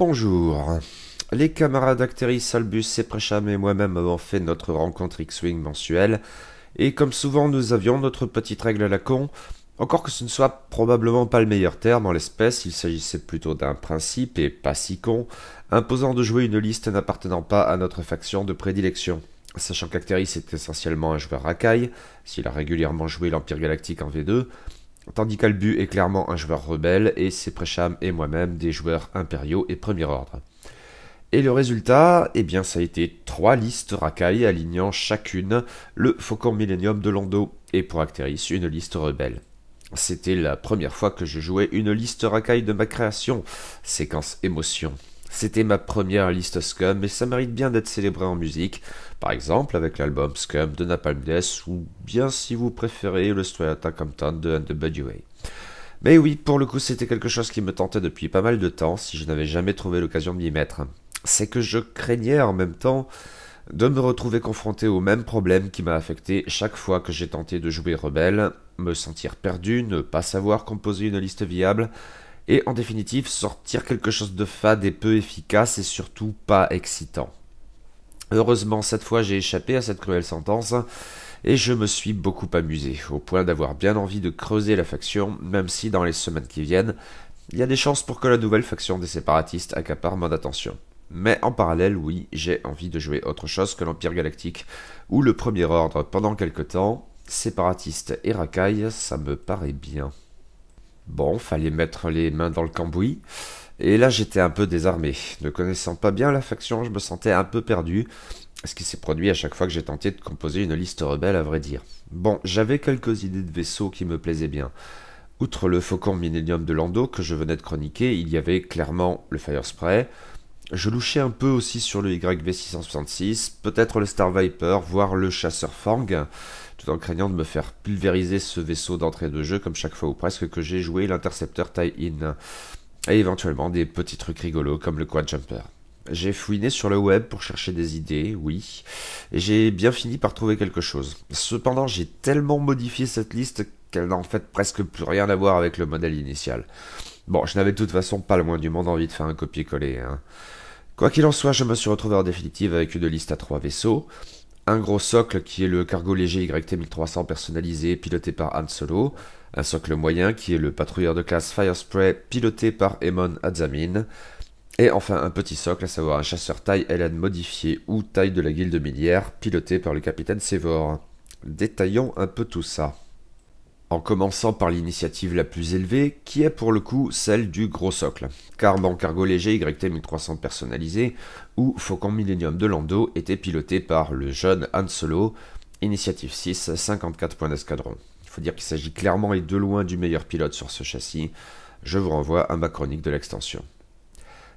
Bonjour. Les camarades Acteris, Albus et et moi-même avons fait notre rencontre X-Wing mensuelle, et comme souvent nous avions notre petite règle à la con, encore que ce ne soit probablement pas le meilleur terme en l'espèce, il s'agissait plutôt d'un principe, et pas si con, imposant de jouer une liste n'appartenant pas à notre faction de prédilection. Sachant qu'Acteris est essentiellement un joueur racaille, s'il a régulièrement joué l'Empire Galactique en V2, tandis qu'Albu est clairement un joueur rebelle et c'est Precham et moi-même des joueurs impériaux et premier ordre. Et le résultat, eh bien, ça a été trois listes racailles alignant chacune le Faucon Millennium de Londo, et pour Actéris, une liste rebelle. C'était la première fois que je jouais une liste racaille de ma création, séquence émotion. C'était ma première liste Scum et ça mérite bien d'être célébré en musique, par exemple avec l'album Scum de Napalm Death ou bien si vous préférez le Stoyata Compton de Way. Mais oui, pour le coup, c'était quelque chose qui me tentait depuis pas mal de temps si je n'avais jamais trouvé l'occasion de m'y mettre. C'est que je craignais en même temps de me retrouver confronté au même problème qui m'a affecté chaque fois que j'ai tenté de jouer rebelle, me sentir perdu, ne pas savoir composer une liste viable, et en définitive sortir quelque chose de fade et peu efficace et surtout pas excitant. Heureusement, cette fois, j'ai échappé à cette cruelle sentence et je me suis beaucoup amusé, au point d'avoir bien envie de creuser la faction, même si dans les semaines qui viennent, il y a des chances pour que la nouvelle faction des séparatistes accapare mon attention. Mais en parallèle, oui, j'ai envie de jouer autre chose que l'Empire Galactique ou le Premier Ordre pendant quelque temps. Séparatistes et racailles, ça me paraît bien. Bon, fallait mettre les mains dans le cambouis. Et là, j'étais un peu désarmé. Ne connaissant pas bien la faction, je me sentais un peu perdu, ce qui s'est produit à chaque fois que j'ai tenté de composer une liste rebelle, à vrai dire. Bon, j'avais quelques idées de vaisseaux qui me plaisaient bien. Outre le Faucon Millennium de Lando que je venais de chroniquer, il y avait clairement le Fire Spray. Je louchais un peu aussi sur le YV666, peut-être le Star Viper, voire le Chasseur Fang, tout en craignant de me faire pulvériser ce vaisseau d'entrée de jeu comme chaque fois ou presque que j'ai joué l'intercepteur tie-in et éventuellement des petits trucs rigolos comme le quad jumper. J'ai fouiné sur le web pour chercher des idées, oui, et j'ai bien fini par trouver quelque chose. Cependant, j'ai tellement modifié cette liste qu'elle n'a en fait presque plus rien à voir avec le modèle initial. Bon, je n'avais de toute façon pas le moins du monde envie de faire un copier-coller. Hein. Quoi qu'il en soit, je me suis retrouvé en définitive avec une liste à trois vaisseaux, un gros socle qui est le cargo léger YT-1300 personnalisé piloté par Han Solo, un socle moyen qui est le patrouilleur de classe Firespray piloté par Emon Azamin. Et enfin un petit socle, à savoir un chasseur taille Hélène modifié ou taille de la guilde Milière piloté par le capitaine Sevor. Détaillons un peu tout ça. En commençant par l'initiative la plus élevée, qui est pour le coup celle du gros socle. Car cargo léger YT 1300 personnalisé, ou Faucon Millennium de Lando était piloté par le jeune Han Solo, initiative 6, 54 points d'escadron faut dire qu'il s'agit clairement et de loin du meilleur pilote sur ce châssis. Je vous renvoie à ma chronique de l'extension.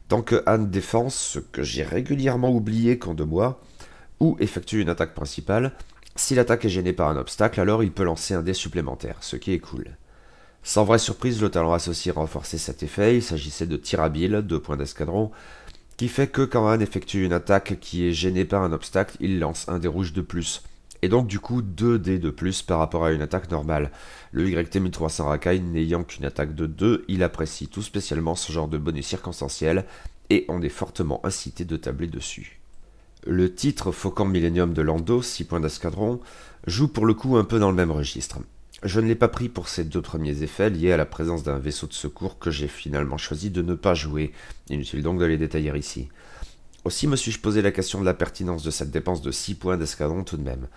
Tant que Han défense, ce que j'ai régulièrement oublié quand de moi, ou effectue une attaque principale, si l'attaque est gênée par un obstacle, alors il peut lancer un dé supplémentaire, ce qui est cool. Sans vraie surprise, le talent associé renforçait cet effet, il s'agissait de Tirabile, deux points d'escadron, qui fait que quand Han effectue une attaque qui est gênée par un obstacle, il lance un dé rouge de plus, et donc du coup 2 dés de plus par rapport à une attaque normale. Le YT 1300 Rakai n'ayant qu'une attaque de 2, il apprécie tout spécialement ce genre de bonus circonstanciel, et on est fortement incité de tabler dessus. Le titre Faucon Millennium de Lando, 6 points d'escadron, joue pour le coup un peu dans le même registre. Je ne l'ai pas pris pour ces deux premiers effets liés à la présence d'un vaisseau de secours que j'ai finalement choisi de ne pas jouer, inutile donc de les détailler ici. Aussi me suis-je posé la question de la pertinence de cette dépense de 6 points d'escadron tout de même.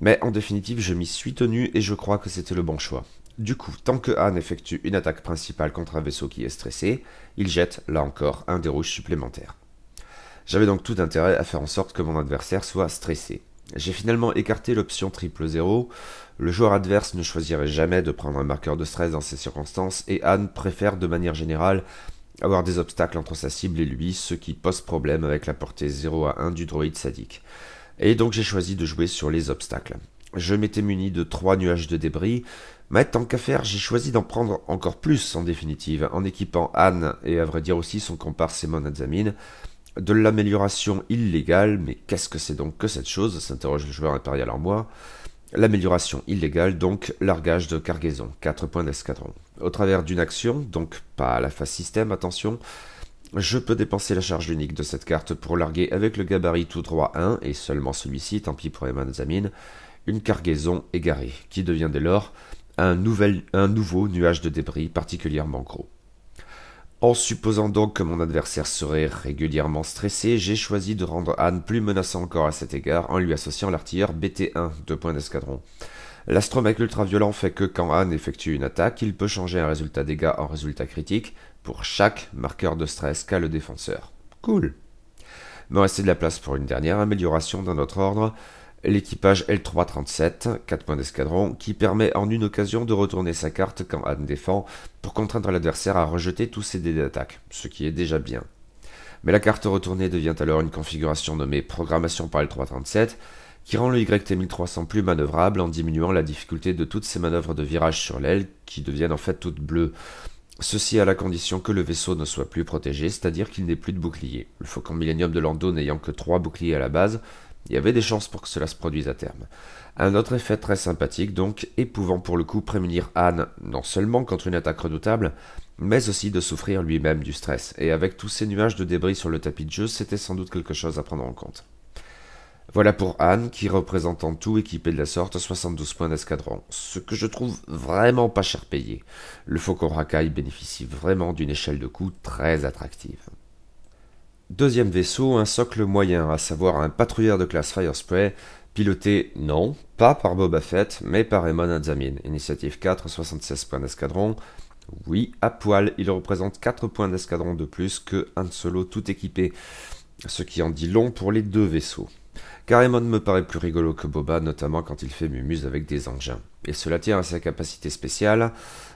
Mais en définitive, je m'y suis tenu et je crois que c'était le bon choix. Du coup, tant que Han effectue une attaque principale contre un vaisseau qui est stressé, il jette, là encore, un des supplémentaire. supplémentaires. J'avais donc tout intérêt à faire en sorte que mon adversaire soit stressé. J'ai finalement écarté l'option triple 0. Le joueur adverse ne choisirait jamais de prendre un marqueur de stress dans ces circonstances et Anne préfère de manière générale avoir des obstacles entre sa cible et lui, ce qui pose problème avec la portée 0 à 1 du droïde sadique. Et donc j'ai choisi de jouer sur les obstacles. Je m'étais muni de trois nuages de débris, mais tant qu'à faire, j'ai choisi d'en prendre encore plus en définitive, en équipant Anne et à vrai dire aussi son comparse Simon Adzamin. De l'amélioration illégale, mais qu'est-ce que c'est donc que cette chose s'interroge le joueur impérial en moi. L'amélioration illégale, donc largage de cargaison, 4 points d'escadron. Au travers d'une action, donc pas à la phase système, attention, je peux dépenser la charge unique de cette carte pour larguer avec le gabarit tout droit 1, et seulement celui-ci, tant pis pour les une cargaison égarée, qui devient dès lors un, nouvel, un nouveau nuage de débris particulièrement gros. En supposant donc que mon adversaire serait régulièrement stressé, j'ai choisi de rendre Anne plus menaçant encore à cet égard en lui associant l'artilleur BT1, de points d'escadron. L'astromec ultra-violent fait que quand Anne effectue une attaque, il peut changer un résultat dégâts en résultat critique pour chaque marqueur de stress qu'a le défenseur. Cool. Me restait de la place pour une dernière amélioration d'un autre ordre, L'équipage L337, 4 points d'escadron, qui permet en une occasion de retourner sa carte quand Anne défend pour contraindre l'adversaire à rejeter tous ses dés d'attaque, ce qui est déjà bien. Mais la carte retournée devient alors une configuration nommée programmation par L337 qui rend le YT1300 plus manœuvrable en diminuant la difficulté de toutes ses manœuvres de virage sur l'aile qui deviennent en fait toutes bleues. Ceci à la condition que le vaisseau ne soit plus protégé, c'est-à-dire qu'il n'ait plus de bouclier. Le Faucon Millenium de Lando n'ayant que 3 boucliers à la base, il y avait des chances pour que cela se produise à terme. Un autre effet très sympathique donc, et pouvant pour le coup prémunir Anne non seulement contre une attaque redoutable, mais aussi de souffrir lui-même du stress, et avec tous ces nuages de débris sur le tapis de jeu, c'était sans doute quelque chose à prendre en compte. Voilà pour Anne, qui représente en tout équipé de la sorte 72 points d'escadron, ce que je trouve vraiment pas cher payé. Le Faucon Rakaï bénéficie vraiment d'une échelle de coût très attractive. Deuxième vaisseau, un socle moyen, à savoir un patrouilleur de classe Firespray, piloté non, pas par Boba Fett, mais par Emon Azamin. Initiative 4, 76 points d'escadron. Oui, à poil, il représente 4 points d'escadron de plus que Han Solo tout équipé, ce qui en dit long pour les deux vaisseaux. Carémon me paraît plus rigolo que Boba, notamment quand il fait mumuse avec des engins. Et cela tient à sa capacité spéciale.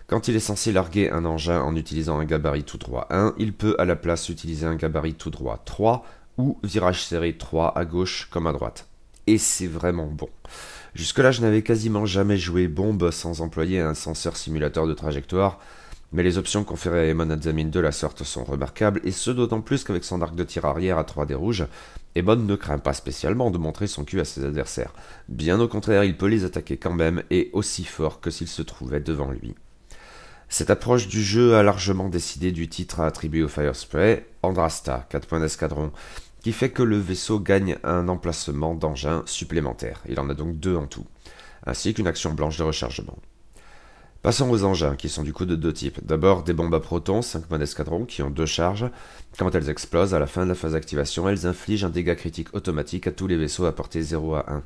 Quand il est censé larguer un engin en utilisant un gabarit tout droit 1, il peut à la place utiliser un gabarit tout droit 3 ou virage serré 3 à gauche comme à droite. Et c'est vraiment bon. Jusque-là, je n'avais quasiment jamais joué bombe sans employer un senseur simulateur de trajectoire, mais les options conférées à Emon Adzamin de la sorte sont remarquables, et ce d'autant plus qu'avec son arc de tir arrière à 3D rouge, Emon ne craint pas spécialement de montrer son cul à ses adversaires. Bien au contraire, il peut les attaquer quand même, et aussi fort que s'il se trouvait devant lui. Cette approche du jeu a largement décidé du titre à attribuer au Spray, Andrasta, 4 points d'escadron, qui fait que le vaisseau gagne un emplacement d'engin supplémentaire. Il en a donc deux en tout, ainsi qu'une action blanche de rechargement. Passons aux engins, qui sont du coup de deux types. D'abord des bombes à protons, 5 points d'escadron, qui ont deux charges. Quand elles explosent, à la fin de la phase d'activation, elles infligent un dégât critique automatique à tous les vaisseaux à portée 0 à 1.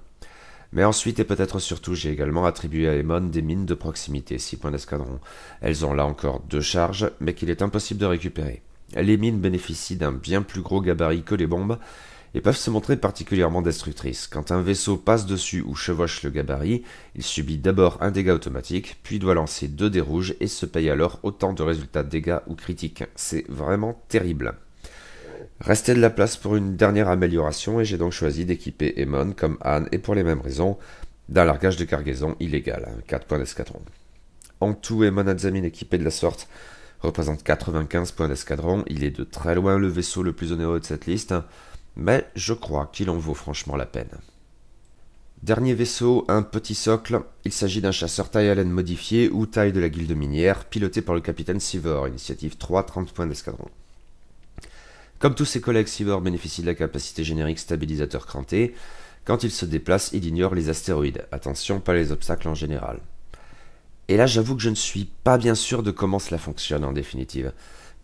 Mais ensuite et peut-être surtout, j'ai également attribué à Emon des mines de proximité, 6 points d'escadron. Elles ont là encore deux charges, mais qu'il est impossible de récupérer. Les mines bénéficient d'un bien plus gros gabarit que les bombes, et peuvent se montrer particulièrement destructrices. Quand un vaisseau passe dessus ou chevauche le gabarit, il subit d'abord un dégât automatique, puis doit lancer deux dés rouges et se paye alors autant de résultats dégâts ou critiques. C'est vraiment terrible. Restait de la place pour une dernière amélioration et j'ai donc choisi d'équiper Emon comme Anne et pour les mêmes raisons, d'un largage de cargaison illégal, 4 points d'escadron. En tout, Emon Azamine équipé de la sorte représente 95 points d'escadron, il est de très loin le vaisseau le plus onéreux de cette liste, mais je crois qu'il en vaut franchement la peine. Dernier vaisseau, un petit socle. Il s'agit d'un chasseur taille laine modifié ou taille de la guilde minière, piloté par le capitaine Sivor, initiative 3, 30 points d'escadron. Comme tous ses collègues, Sivor bénéficie de la capacité générique stabilisateur cranté. Quand il se déplace, il ignore les astéroïdes. Attention, pas les obstacles en général. Et là, j'avoue que je ne suis pas bien sûr de comment cela fonctionne en définitive.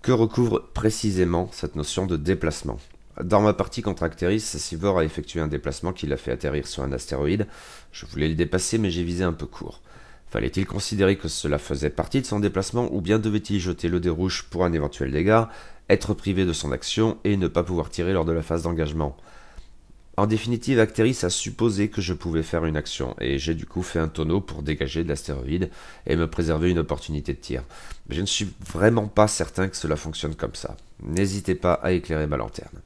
Que recouvre précisément cette notion de déplacement dans ma partie contre Actéris, Sivor a effectué un déplacement qui l'a fait atterrir sur un astéroïde. Je voulais le dépasser, mais j'ai visé un peu court. Fallait-il considérer que cela faisait partie de son déplacement, ou bien devait-il jeter le dérouche pour un éventuel dégât, être privé de son action et ne pas pouvoir tirer lors de la phase d'engagement En définitive, Actéris a supposé que je pouvais faire une action, et j'ai du coup fait un tonneau pour dégager de l'astéroïde et me préserver une opportunité de tir. Mais je ne suis vraiment pas certain que cela fonctionne comme ça. N'hésitez pas à éclairer ma lanterne.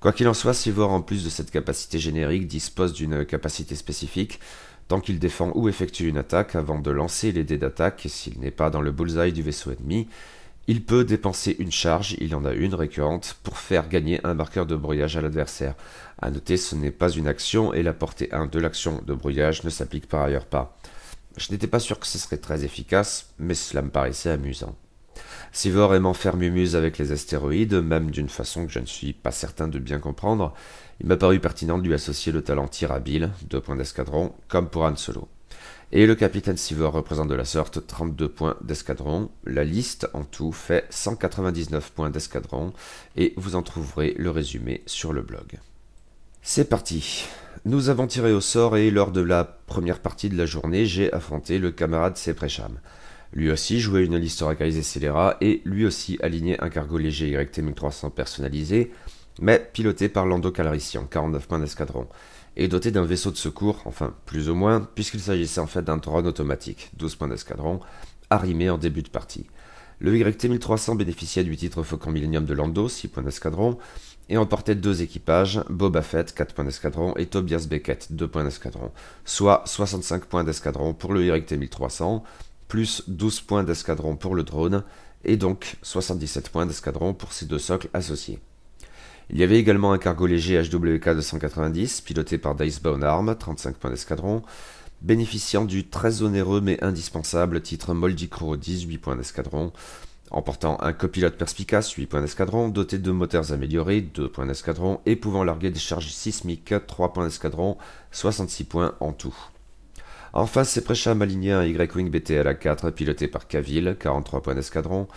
Quoi qu'il en soit, Sivor, en plus de cette capacité générique, dispose d'une capacité spécifique, tant qu'il défend ou effectue une attaque avant de lancer les dés d'attaque, s'il n'est pas dans le bullseye du vaisseau ennemi, il peut dépenser une charge, il en a une récurrente, pour faire gagner un marqueur de brouillage à l'adversaire. A noter, ce n'est pas une action et la portée 1 de l'action de brouillage ne s'applique par ailleurs pas. Je n'étais pas sûr que ce serait très efficace, mais cela me paraissait amusant. Sivor aimant faire mumuse avec les astéroïdes, même d'une façon que je ne suis pas certain de bien comprendre, il m'a paru pertinent de lui associer le talent tirabile, deux points d'escadron, comme pour Han Solo. Et le capitaine Sivor représente de la sorte 32 points d'escadron. La liste en tout fait 199 points d'escadron et vous en trouverez le résumé sur le blog. C'est parti Nous avons tiré au sort et lors de la première partie de la journée, j'ai affronté le camarade Sepresham. Lui aussi jouait une liste organisée scélérat et lui aussi alignait un cargo léger YT-1300 personnalisé, mais piloté par Lando Calrissian, 49 points d'escadron, et doté d'un vaisseau de secours, enfin plus ou moins, puisqu'il s'agissait en fait d'un drone automatique, 12 points d'escadron, arrimé en début de partie. Le YT-1300 bénéficiait du titre Faucon Millennium de Lando, 6 points d'escadron, et emportait deux équipages, Boba Fett, 4 points d'escadron, et Tobias Beckett, 2 points d'escadron, soit 65 points d'escadron pour le YT-1300, plus 12 points d'escadron pour le drone, et donc 77 points d'escadron pour ces deux socles associés. Il y avait également un cargo léger HWK 290, piloté par bone Arm, 35 points d'escadron, bénéficiant du très onéreux mais indispensable titre Moldy Crow, 18 points d'escadron, emportant un copilote perspicace, 8 points d'escadron, doté de moteurs améliorés, 2 points d'escadron, et pouvant larguer des charges sismiques, 3 points d'escadron, 66 points en tout. En face, ses à un Y-Wing BTL 4 piloté par caville 43 points d'escadron.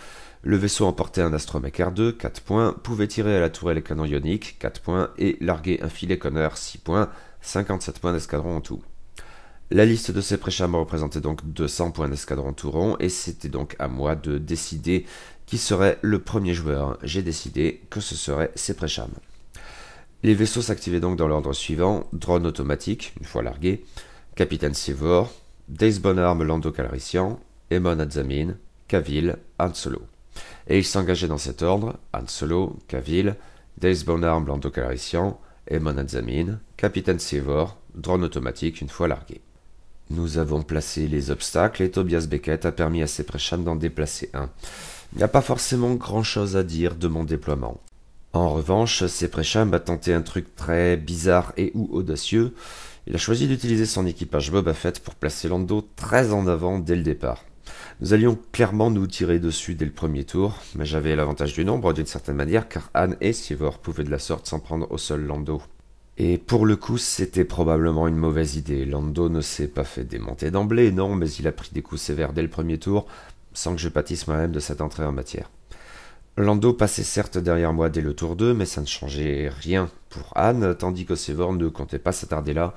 Le vaisseau emportait un Astromech R2, 4 points, pouvait tirer à la tourelle canon ionique, 4 points, et larguer un filet Conner, 6 points, 57 points d'escadron en tout. La liste de ces préchams représentait donc 200 points d'escadron tout et c'était donc à moi de décider qui serait le premier joueur. J'ai décidé que ce serait ces préchams. Les vaisseaux s'activaient donc dans l'ordre suivant, drone automatique, une fois largué, Capitaine Sivor, Dace arm Lando Calrissian, Emon Azamin, Cavill, Han Et ils s'engageaient dans cet ordre Han Cavil, Cavill, Dace Lando Calrissian, Emon Azamin, Capitaine Sivor, drone automatique une fois largué. Nous avons placé les obstacles et Tobias Beckett a permis à ses d'en déplacer un. Il n'y a pas forcément grand-chose à dire de mon déploiement. En revanche, Seprecham a tenté un truc très bizarre et ou audacieux, il a choisi d'utiliser son équipage Boba Fett pour placer Lando très en avant dès le départ. Nous allions clairement nous tirer dessus dès le premier tour, mais j'avais l'avantage du nombre d'une certaine manière car Anne et Sivor pouvaient de la sorte s'en prendre au seul Lando. Et pour le coup, c'était probablement une mauvaise idée. Lando ne s'est pas fait démonter d'emblée, non, mais il a pris des coups sévères dès le premier tour, sans que je pâtisse moi-même de cette entrée en matière. Lando passait certes derrière moi dès le tour 2, mais ça ne changeait rien pour Anne, tandis que Sevor ne comptait pas s'attarder là.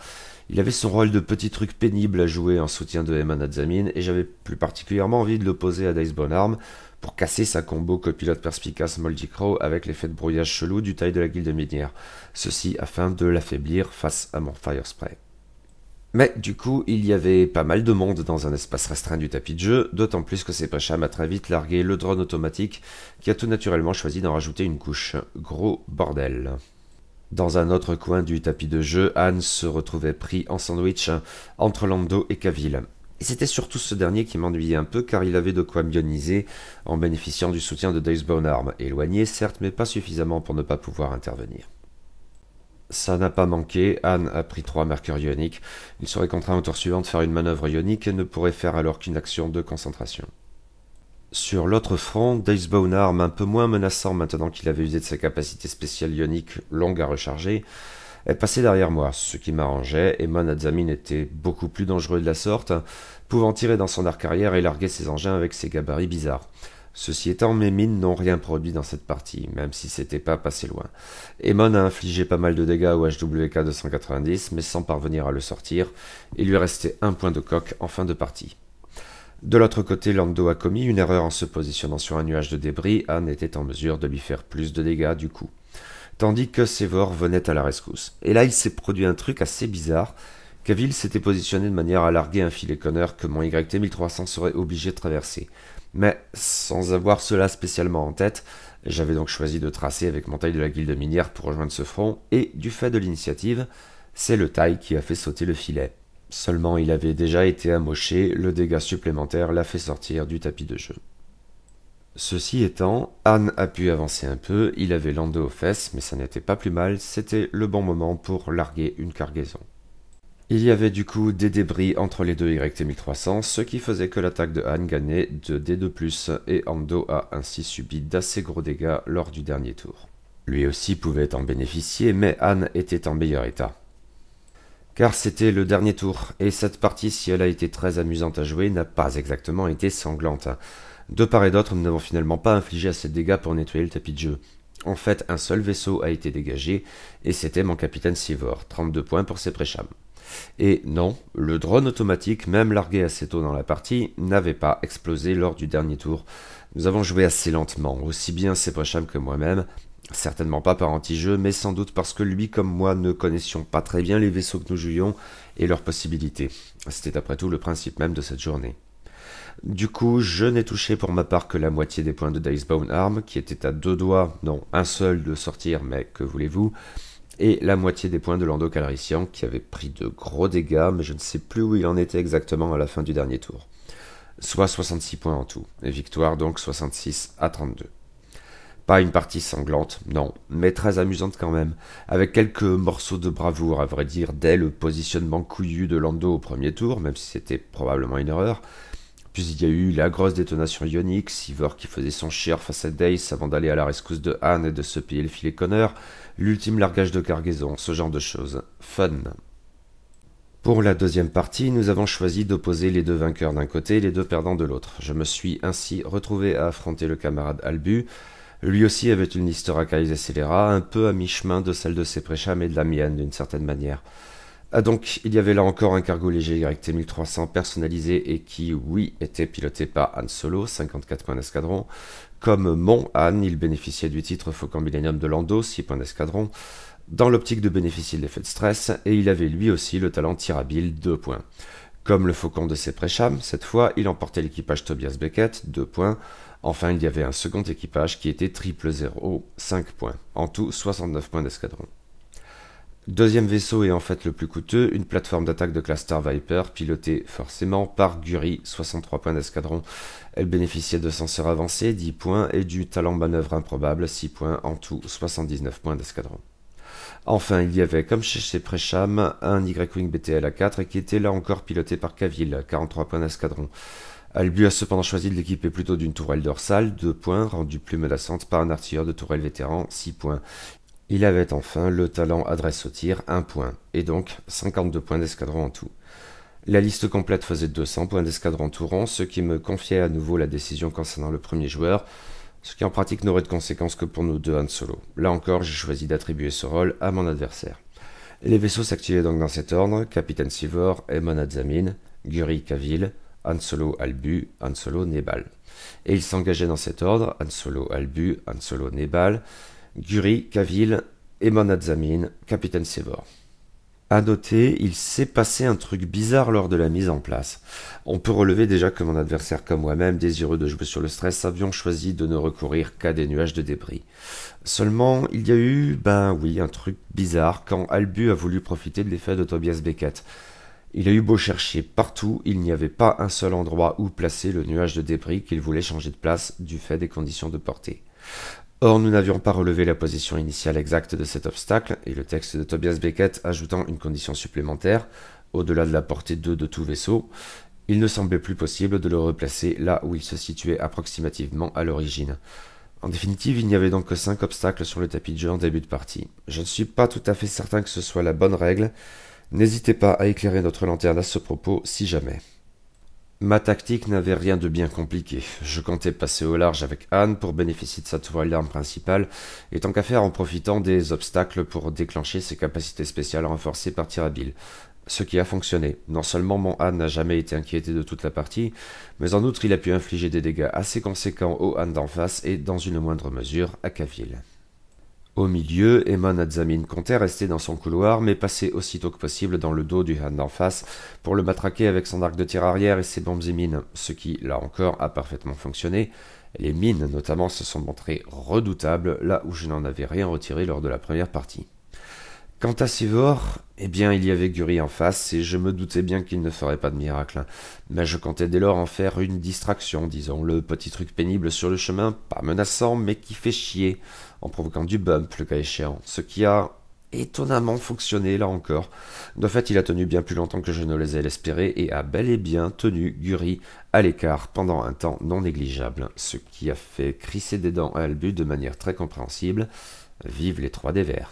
Il avait son rôle de petit truc pénible à jouer en soutien de Eman et j'avais plus particulièrement envie de l'opposer à Dice Bonarm pour casser sa combo copilote perspicace Moldy Crow avec l'effet de brouillage chelou du taille de la guilde minière, ceci afin de l'affaiblir face à mon Fire Spray. Mais du coup, il y avait pas mal de monde dans un espace restreint du tapis de jeu, d'autant plus que Sepacham a très vite largué le drone automatique qui a tout naturellement choisi d'en rajouter une couche. Gros bordel. Dans un autre coin du tapis de jeu, Anne se retrouvait pris en sandwich entre Lando et Cavil, Et c'était surtout ce dernier qui m'ennuyait un peu car il avait de quoi mioniser en bénéficiant du soutien de Dice Arm, éloigné certes mais pas suffisamment pour ne pas pouvoir intervenir. Ça n'a pas manqué, Anne a pris trois mercures ioniques. Il serait contraint au tour suivant de faire une manœuvre ionique et ne pourrait faire alors qu'une action de concentration. Sur l'autre front, Dace Bone Arm, un peu moins menaçant maintenant qu'il avait usé de sa capacité spéciale ionique longue à recharger, est passé derrière moi, ce qui m'arrangeait, et mon était beaucoup plus dangereux de la sorte, pouvant tirer dans son arc arrière et larguer ses engins avec ses gabarits bizarres. Ceci étant, mes mines n'ont rien produit dans cette partie, même si c'était pas passé loin. Emon a infligé pas mal de dégâts au HWK 290, mais sans parvenir à le sortir, il lui restait un point de coque en fin de partie. De l'autre côté, Lando a commis une erreur en se positionnant sur un nuage de débris, Anne était en mesure de lui faire plus de dégâts du coup. Tandis que Sevor venait à la rescousse. Et là, il s'est produit un truc assez bizarre. Cavill s'était positionné de manière à larguer un filet conneur que mon YT-1300 serait obligé de traverser mais sans avoir cela spécialement en tête, j'avais donc choisi de tracer avec mon taille de la guilde minière pour rejoindre ce front, et du fait de l'initiative, c'est le taille qui a fait sauter le filet. Seulement il avait déjà été amoché, le dégât supplémentaire l'a fait sortir du tapis de jeu. Ceci étant, Anne a pu avancer un peu, il avait landé aux fesses, mais ça n'était pas plus mal, c'était le bon moment pour larguer une cargaison. Il y avait du coup des débris entre les deux yt 1300, ce qui faisait que l'attaque de Han gagnait de D de plus et Ando a ainsi subi d'assez gros dégâts lors du dernier tour. Lui aussi pouvait en bénéficier, mais Han était en meilleur état. Car c'était le dernier tour, et cette partie, si elle a été très amusante à jouer, n'a pas exactement été sanglante. De part et d'autre, nous n'avons finalement pas infligé assez de dégâts pour nettoyer le tapis de jeu. En fait, un seul vaisseau a été dégagé, et c'était mon capitaine Sivor, 32 points pour ses préchams. Et non, le drone automatique, même largué assez tôt dans la partie, n'avait pas explosé lors du dernier tour. Nous avons joué assez lentement, aussi bien Sepocham que moi-même, certainement pas par anti-jeu, mais sans doute parce que lui comme moi ne connaissions pas très bien les vaisseaux que nous jouions et leurs possibilités. C'était après tout le principe même de cette journée. Du coup, je n'ai touché pour ma part que la moitié des points de Dicebound Arm, qui était à deux doigts, non, un seul de sortir, mais que voulez-vous et la moitié des points de Lando Calrissian qui avait pris de gros dégâts, mais je ne sais plus où il en était exactement à la fin du dernier tour. Soit 66 points en tout, et victoire donc 66 à 32. Pas une partie sanglante, non, mais très amusante quand même, avec quelques morceaux de bravoure à vrai dire dès le positionnement couillu de Lando au premier tour, même si c'était probablement une erreur, puis il y a eu la grosse détonation ionique, Sivor qui faisait son chier face à Dace avant d'aller à la rescousse de Han et de se payer le filet Connor, l'ultime largage de cargaison, ce genre de choses. Fun. Pour la deuxième partie, nous avons choisi d'opposer les deux vainqueurs d'un côté et les deux perdants de l'autre. Je me suis ainsi retrouvé à affronter le camarade Albu, lui aussi avait une histoire à et scélérat, un peu à mi-chemin de celle de ses préchats et de la mienne d'une certaine manière. Ah, donc, il y avait là encore un cargo léger YT-1300 personnalisé et qui, oui, était piloté par Han Solo, 54 points d'escadron. Comme Mon Han, il bénéficiait du titre Faucon Millennium de Lando, 6 points d'escadron, dans l'optique de bénéficier de l'effet de stress, et il avait lui aussi le talent tirabile, 2 points. Comme le Faucon de ses préchams, cette fois, il emportait l'équipage Tobias Beckett, 2 points. Enfin, il y avait un second équipage qui était triple 0, 5 points. En tout, 69 points d'escadron. Deuxième vaisseau et en fait le plus coûteux, une plateforme d'attaque de classe Viper, pilotée forcément par Guri, 63 points d'escadron. Elle bénéficiait de censeurs avancés, 10 points, et du talent manœuvre improbable, 6 points, en tout 79 points d'escadron. Enfin, il y avait, comme chez, chez Precham, un Y-Wing BTL A4 qui était là encore piloté par Cavil, 43 points d'escadron. Albu a cependant choisi de l'équiper plutôt d'une tourelle dorsale, 2 points, rendue plus menaçante par un artilleur de tourelle vétéran, 6 points. Il avait enfin le talent adresse au tir, 1 point, et donc 52 points d'escadron en tout. La liste complète faisait 200 points d'escadron tout rond, ce qui me confiait à nouveau la décision concernant le premier joueur, ce qui en pratique n'aurait de conséquences que pour nos deux Han Solo. Là encore, j'ai choisi d'attribuer ce rôle à mon adversaire. Les vaisseaux s'activaient donc dans cet ordre, Capitaine Sivor, Emon Azamine, Guri Kavil, Han Solo Albu, Han Solo Nebal. Et ils s'engageaient dans cet ordre, Han Solo Albu, Han Solo Nebal, Guri, caville et Bonazamin, capitaine Sevor. À noter, il s'est passé un truc bizarre lors de la mise en place. On peut relever déjà que mon adversaire comme moi-même, désireux de jouer sur le stress, avions choisi de ne recourir qu'à des nuages de débris. Seulement, il y a eu, ben oui, un truc bizarre quand Albu a voulu profiter de l'effet de Tobias Beckett. Il a eu beau chercher partout, il n'y avait pas un seul endroit où placer le nuage de débris qu'il voulait changer de place du fait des conditions de portée. Or, nous n'avions pas relevé la position initiale exacte de cet obstacle, et le texte de Tobias Beckett ajoutant une condition supplémentaire, au-delà de la portée 2 de tout vaisseau, il ne semblait plus possible de le replacer là où il se situait approximativement à l'origine. En définitive, il n'y avait donc que 5 obstacles sur le tapis de jeu en début de partie. Je ne suis pas tout à fait certain que ce soit la bonne règle. N'hésitez pas à éclairer notre lanterne à ce propos si jamais. Ma tactique n'avait rien de bien compliqué. Je comptais passer au large avec Anne pour bénéficier de sa tourelle d'armes principale, et tant qu'à faire en profitant des obstacles pour déclencher ses capacités spéciales renforcées par Tirabile. Ce qui a fonctionné. Non seulement mon Han n'a jamais été inquiété de toute la partie, mais en outre il a pu infliger des dégâts assez conséquents au Anne d'en face et, dans une moindre mesure, à Caville. Au milieu, Emman Nazamin comptait rester dans son couloir, mais passer aussitôt que possible dans le dos du Han d'en face pour le matraquer avec son arc de tir arrière et ses bombes et mines, ce qui, là encore, a parfaitement fonctionné. Les mines, notamment, se sont montrées redoutables, là où je n'en avais rien retiré lors de la première partie. Quant à Sivor, eh bien, il y avait Guri en face, et je me doutais bien qu'il ne ferait pas de miracle. Hein. Mais je comptais dès lors en faire une distraction, disons, le petit truc pénible sur le chemin, pas menaçant, mais qui fait chier, en provoquant du bump, le cas échéant. Ce qui a étonnamment fonctionné, là encore. De fait, il a tenu bien plus longtemps que je ne les ai l'espérer, et a bel et bien tenu Guri à l'écart pendant un temps non négligeable, ce qui a fait crisser des dents à Albu de manière très compréhensible. Vive les trois des verts.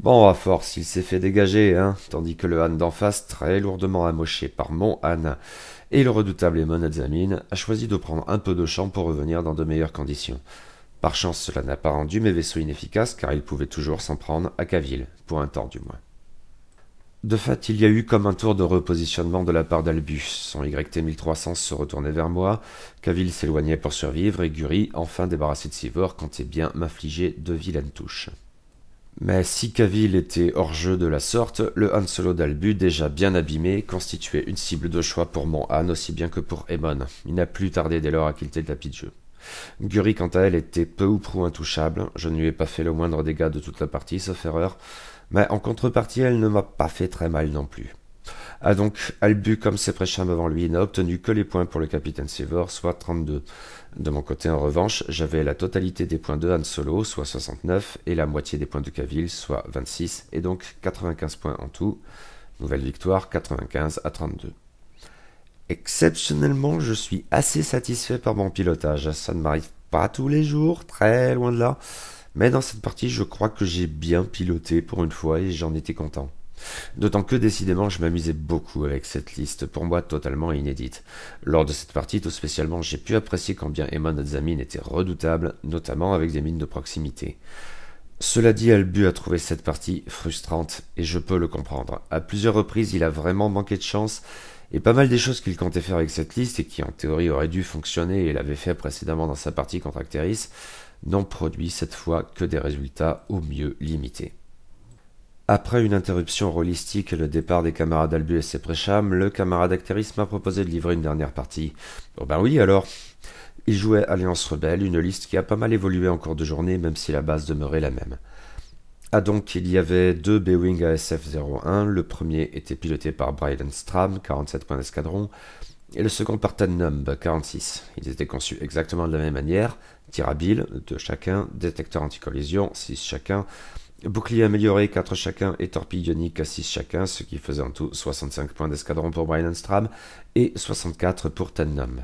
Bon, à force, il s'est fait dégager, hein, tandis que le Han d'en face, très lourdement amoché par mon Han, et le redoutable Emon Azamine, a choisi de prendre un peu de champ pour revenir dans de meilleures conditions. Par chance, cela n'a pas rendu mes vaisseaux inefficaces, car ils pouvaient toujours s'en prendre à Caville, pour un temps du moins. De fait, il y a eu comme un tour de repositionnement de la part d'Albus. Son YT-1300 se retournait vers moi, Caville s'éloignait pour survivre, et Guri, enfin débarrassé de Sivor, comptait bien m'infliger de vilaines touches. Mais si Cavill était hors jeu de la sorte, le Han Solo d'Albu, déjà bien abîmé, constituait une cible de choix pour mon Han aussi bien que pour Emon. Il n'a plus tardé dès lors à quitter le tapis de jeu. Guri, quant à elle, était peu ou prou intouchable. Je ne lui ai pas fait le moindre dégât de toute la partie, sauf erreur. Mais en contrepartie, elle ne m'a pas fait très mal non plus a donc Albu comme ses préchams avant lui n'a obtenu que les points pour le capitaine Sever soit 32. De mon côté, en revanche, j'avais la totalité des points de Han Solo, soit 69, et la moitié des points de Cavill, soit 26, et donc 95 points en tout. Nouvelle victoire, 95 à 32. Exceptionnellement, je suis assez satisfait par mon pilotage. Ça ne m'arrive pas tous les jours, très loin de là. Mais dans cette partie, je crois que j'ai bien piloté pour une fois et j'en étais content. D'autant que décidément je m'amusais beaucoup avec cette liste, pour moi totalement inédite. Lors de cette partie, tout spécialement, j'ai pu apprécier combien Emma Nazamine était redoutable, notamment avec des mines de proximité. Cela dit, Albu a trouvé cette partie frustrante, et je peux le comprendre. À plusieurs reprises, il a vraiment manqué de chance, et pas mal des choses qu'il comptait faire avec cette liste, et qui en théorie auraient dû fonctionner et l'avait fait précédemment dans sa partie contre Acteris, n'ont produit cette fois que des résultats au mieux limités. Après une interruption rôlistique et le départ des camarades Albu et ses précham, le camarade Actéris m'a proposé de livrer une dernière partie. Oh ben oui alors Il jouait Alliance Rebelle, une liste qui a pas mal évolué en cours de journée, même si la base demeurait la même. Ah donc, il y avait deux B-Wing ASF-01, le premier était piloté par Brian Stram, 47 points d'escadron, et le second par Tannumb, 46. Ils étaient conçus exactement de la même manière, tirabile, de chacun, détecteur anti-collision 6 chacun, Bouclier amélioré, 4 chacun, et torpille ionique à 6 chacun, ce qui faisait en tout 65 points d'escadron pour Brian Stram et 64 pour Tannum.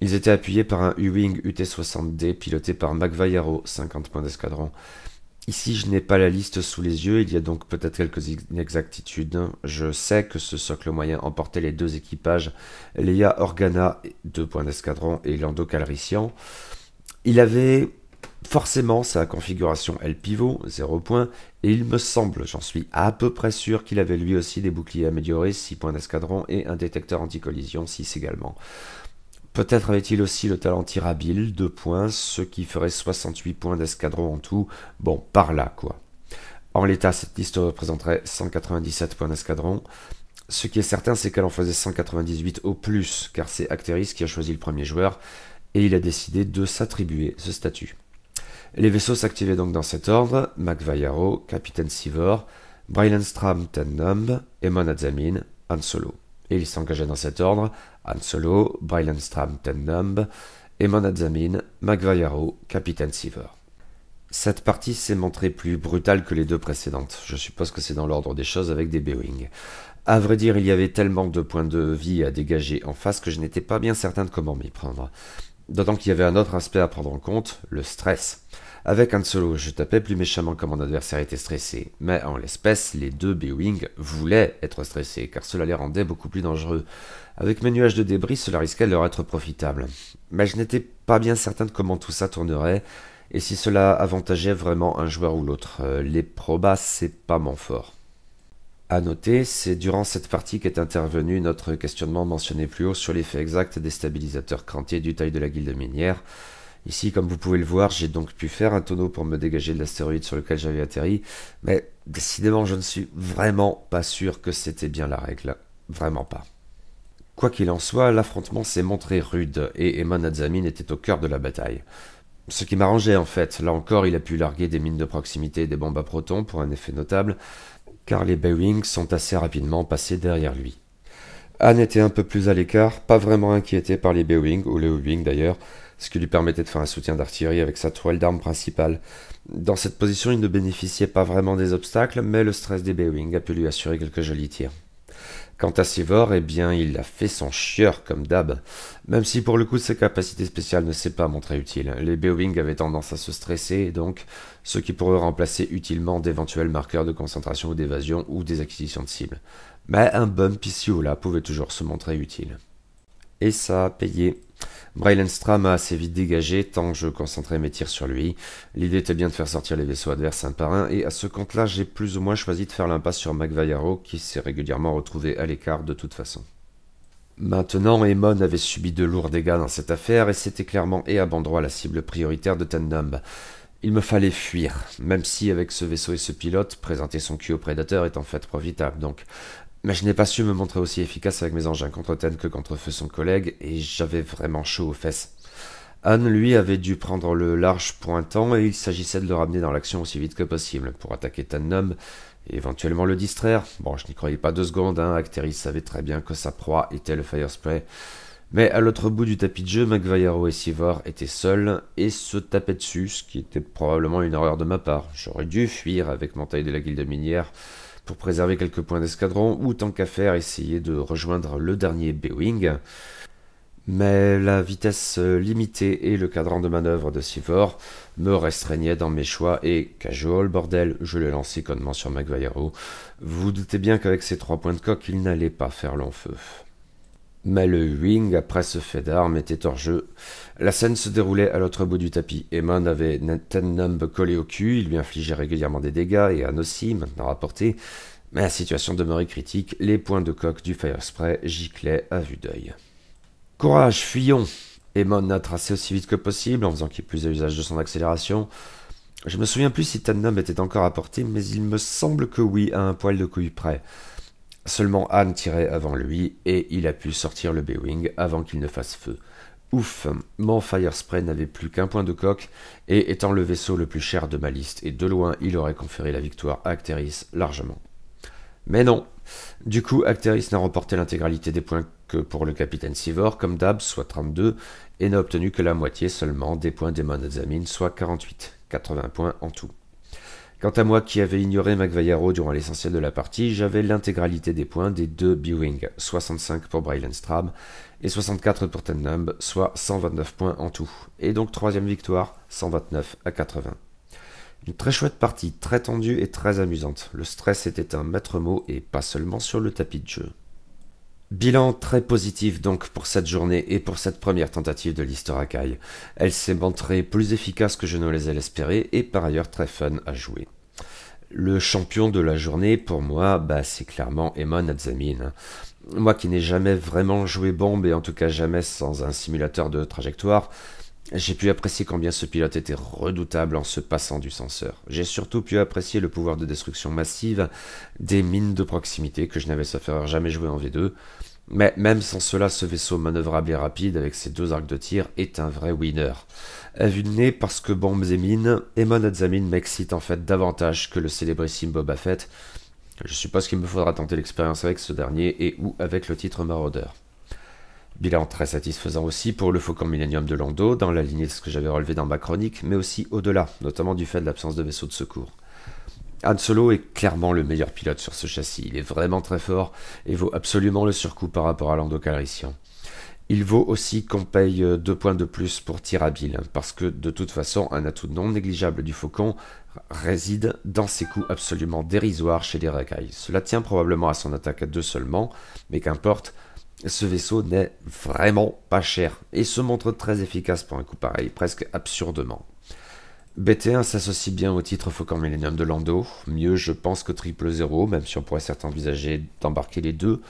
Ils étaient appuyés par un u wing UT-60D piloté par McVayaro, 50 points d'escadron. Ici, je n'ai pas la liste sous les yeux, il y a donc peut-être quelques inexactitudes. Hein. Je sais que ce socle moyen emportait les deux équipages, Leia Organa, 2 points d'escadron, et Lando Calrissian. Il avait Forcément, sa configuration l pivot, 0 points, et il me semble, j'en suis à peu près sûr, qu'il avait lui aussi des boucliers améliorés, 6 points d'escadron, et un détecteur anti-collision, 6 également. Peut-être avait-il aussi le talent tirabile, 2 points, ce qui ferait 68 points d'escadron en tout, bon, par là quoi. En l'état, cette liste représenterait 197 points d'escadron. Ce qui est certain, c'est qu'elle en faisait 198 au plus, car c'est Acteris qui a choisi le premier joueur, et il a décidé de s'attribuer ce statut. Les vaisseaux s'activaient donc dans cet ordre MacVayaro, Capitaine Sivor, Ten Tennum, et Monazamin, Han Et ils s'engageaient dans cet ordre Han Solo, Ten Numb, et MacVayaro, Capitaine Sivor. Cette partie s'est montrée plus brutale que les deux précédentes. Je suppose que c'est dans l'ordre des choses avec des Boeing. À vrai dire, il y avait tellement de points de vie à dégager en face que je n'étais pas bien certain de comment m'y prendre. D'autant qu'il y avait un autre aspect à prendre en compte, le stress. Avec un solo, je tapais plus méchamment quand mon adversaire était stressé, mais en l'espèce, les deux B-Wing voulaient être stressés, car cela les rendait beaucoup plus dangereux. Avec mes nuages de débris, cela risquait de leur être profitable. Mais je n'étais pas bien certain de comment tout ça tournerait, et si cela avantageait vraiment un joueur ou l'autre. Euh, les probas, c'est pas mon fort. À noter, c'est durant cette partie qu'est intervenu notre questionnement mentionné plus haut sur l'effet exact des stabilisateurs crantiers du taille de la guilde minière. Ici, comme vous pouvez le voir, j'ai donc pu faire un tonneau pour me dégager de l'astéroïde sur lequel j'avais atterri, mais décidément, je ne suis vraiment pas sûr que c'était bien la règle. Vraiment pas. Quoi qu'il en soit, l'affrontement s'est montré rude, et Eman Azamin était au cœur de la bataille. Ce qui m'arrangeait en fait, là encore il a pu larguer des mines de proximité et des bombes à protons pour un effet notable, car les Bearings sont assez rapidement passés derrière lui. Anne était un peu plus à l'écart, pas vraiment inquiété par les B-Wing, ou les O-Wing d'ailleurs, ce qui lui permettait de faire un soutien d'artillerie avec sa toile d'armes principale. Dans cette position, il ne bénéficiait pas vraiment des obstacles, mais le stress des B-Wing a pu lui assurer quelques jolis tirs. Quant à Sivor, eh bien, il a fait son chieur comme d'hab. Même si pour le coup, ses capacités spéciales ne s'est pas montrée utile. Les Beowing avaient tendance à se stresser, donc, ce qui pourrait remplacer utilement d'éventuels marqueurs de concentration ou d'évasion ou des acquisitions de cibles. Mais un ici ou là pouvait toujours se montrer utile. Et ça a payé. Braylon m'a a assez vite dégagé tant que je concentrais mes tirs sur lui. L'idée était bien de faire sortir les vaisseaux adverses un par un, et à ce compte-là, j'ai plus ou moins choisi de faire l'impasse sur McVayaro, qui s'est régulièrement retrouvé à l'écart de toute façon. Maintenant, Emon avait subi de lourds dégâts dans cette affaire, et c'était clairement et à bon droit la cible prioritaire de Tandem. Il me fallait fuir, même si avec ce vaisseau et ce pilote, présenter son cul au prédateur est en fait profitable, donc mais je n'ai pas su me montrer aussi efficace avec mes engins contre Ten que contre feu son collègue, et j'avais vraiment chaud aux fesses. Anne, lui, avait dû prendre le large pointant, et il s'agissait de le ramener dans l'action aussi vite que possible, pour attaquer Tannum, et éventuellement le distraire. Bon, je n'y croyais pas deux secondes, hein, Acteris savait très bien que sa proie était le Fire Spray. Mais à l'autre bout du tapis de jeu, McVayero et Sivor étaient seuls et se tapaient dessus, ce qui était probablement une erreur de ma part. J'aurais dû fuir avec mon taille de la guilde minière, pour préserver quelques points d'escadron ou tant qu'à faire essayer de rejoindre le dernier b Mais la vitesse limitée et le cadran de manœuvre de Sivor me restreignaient dans mes choix et casual bordel, je l'ai lancé connement sur Maguayaro. Vous doutez bien qu'avec ces trois points de coque, il n'allait pas faire long feu mais le wing après ce fait d'armes était hors jeu. La scène se déroulait à l'autre bout du tapis. Emon avait Tanum collé au cul, il lui infligeait régulièrement des dégâts, et Anne aussi, maintenant rapporté, Mais la situation demeurait critique, les points de coque du fire spray giclaient à vue d'œil. Courage, fuyons Emon a tracé aussi vite que possible, en faisant qu'il plus à usage de son accélération. Je me souviens plus si Tannenbaum était encore à portée, mais il me semble que oui, à un poil de couille près. Seulement Anne tirait avant lui et il a pu sortir le B-Wing avant qu'il ne fasse feu. Ouf, mon Firespray n'avait plus qu'un point de coque et étant le vaisseau le plus cher de ma liste et de loin il aurait conféré la victoire à Acteris largement. Mais non. Du coup, Acteris n'a remporté l'intégralité des points que pour le capitaine Sivor, comme d'hab, soit 32, et n'a obtenu que la moitié seulement des points des Monazamines, soit 48, 80 points en tout. Quant à moi qui avais ignoré McVayaro durant l'essentiel de la partie, j'avais l'intégralité des points des deux B-Wing, 65 pour Brylan Strab et 64 pour Tenumb, soit 129 points en tout. Et donc troisième victoire, 129 à 80. Une très chouette partie, très tendue et très amusante. Le stress était un maître mot et pas seulement sur le tapis de jeu. Bilan très positif donc pour cette journée et pour cette première tentative de l'Historacaille. Elle s'est montrée plus efficace que je ne les ai espérés et par ailleurs très fun à jouer. Le champion de la journée pour moi, bah, c'est clairement Emon Azamine. Moi qui n'ai jamais vraiment joué bombe et en tout cas jamais sans un simulateur de trajectoire, j'ai pu apprécier combien ce pilote était redoutable en se passant du censeur. J'ai surtout pu apprécier le pouvoir de destruction massive des mines de proximité que je n'avais sauf jamais joué en V2, mais même sans cela, ce vaisseau manœuvrable et rapide avec ses deux arcs de tir est un vrai winner. A vue de nez, parce que Bombes et Mines, Emon m'excite en fait davantage que le célébrissime Boba Fett. Je suppose qu'il me faudra tenter l'expérience avec ce dernier et ou avec le titre Marauder. Bilan très satisfaisant aussi pour le Faucon Millennium de Lando, dans la lignée de ce que j'avais relevé dans ma chronique, mais aussi au-delà, notamment du fait de l'absence de vaisseau de secours. Han Solo est clairement le meilleur pilote sur ce châssis. Il est vraiment très fort et vaut absolument le surcoût par rapport à Lando Il vaut aussi qu'on paye 2 euh, points de plus pour habile hein, parce que de toute façon, un atout non négligeable du Faucon réside dans ses coups absolument dérisoires chez les racailles. Cela tient probablement à son attaque à deux seulement, mais qu'importe, ce vaisseau n'est vraiment pas cher et se montre très efficace pour un coup pareil, presque absurdement. BT1 s'associe bien au titre Faucon Millennium de Lando, mieux je pense que Triple 0 même si on pourrait certes envisager d'embarquer les deux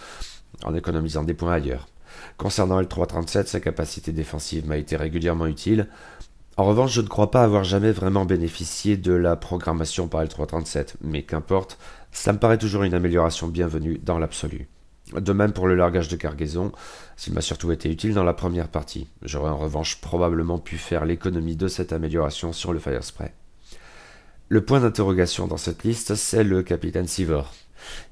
en économisant des points ailleurs. Concernant L337, sa capacité défensive m'a été régulièrement utile. En revanche, je ne crois pas avoir jamais vraiment bénéficié de la programmation par L337, mais qu'importe, ça me paraît toujours une amélioration bienvenue dans l'absolu. De même pour le largage de cargaison, s'il m'a surtout été utile dans la première partie. J'aurais en revanche probablement pu faire l'économie de cette amélioration sur le Fire Spray. Le point d'interrogation dans cette liste, c'est le capitaine Sivor.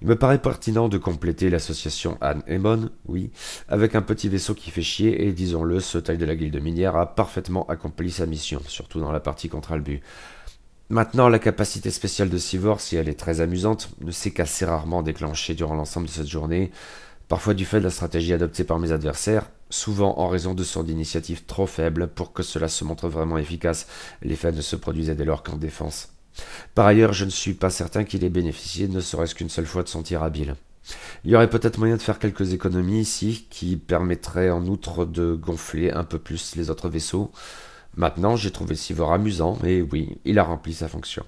Il me paraît pertinent de compléter l'association Anne emon oui, avec un petit vaisseau qui fait chier et disons-le, ce taille de la guilde minière a parfaitement accompli sa mission, surtout dans la partie contre Albu. Maintenant, la capacité spéciale de Sivor, si elle est très amusante, ne s'est qu'assez rarement déclenchée durant l'ensemble de cette journée, parfois du fait de la stratégie adoptée par mes adversaires, souvent en raison de son initiative trop faible pour que cela se montre vraiment efficace. L'effet ne se produisait dès lors qu'en défense. Par ailleurs, je ne suis pas certain qu'il ait bénéficié ne serait-ce qu'une seule fois de son tir habile. Il y aurait peut-être moyen de faire quelques économies ici, qui permettraient en outre de gonfler un peu plus les autres vaisseaux, Maintenant, j'ai trouvé Sivor amusant, et oui, il a rempli sa fonction.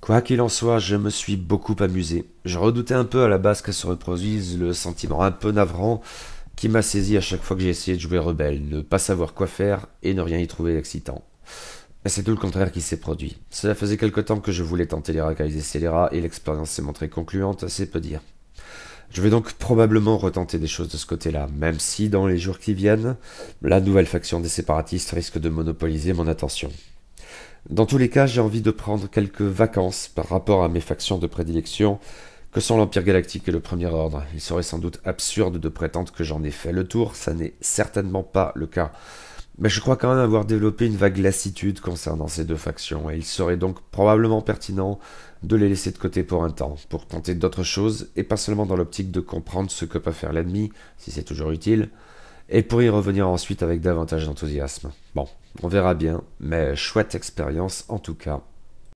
Quoi qu'il en soit, je me suis beaucoup amusé. Je redoutais un peu à la base que se reproduise le sentiment un peu navrant qui m'a saisi à chaque fois que j'ai essayé de jouer rebelle, ne pas savoir quoi faire et ne rien y trouver d'excitant. C'est tout le contraire qui s'est produit. Cela faisait quelque temps que je voulais tenter les racailles des scélérats et l'expérience s'est montrée concluante, c'est peu dire. Je vais donc probablement retenter des choses de ce côté-là, même si dans les jours qui viennent, la nouvelle faction des séparatistes risque de monopoliser mon attention. Dans tous les cas, j'ai envie de prendre quelques vacances par rapport à mes factions de prédilection, que sont l'Empire Galactique et le Premier Ordre. Il serait sans doute absurde de prétendre que j'en ai fait le tour, ça n'est certainement pas le cas mais je crois quand même avoir développé une vague lassitude concernant ces deux factions, et il serait donc probablement pertinent de les laisser de côté pour un temps, pour tenter d'autres choses, et pas seulement dans l'optique de comprendre ce que peut faire l'ennemi, si c'est toujours utile, et pour y revenir ensuite avec davantage d'enthousiasme. Bon, on verra bien, mais chouette expérience en tout cas.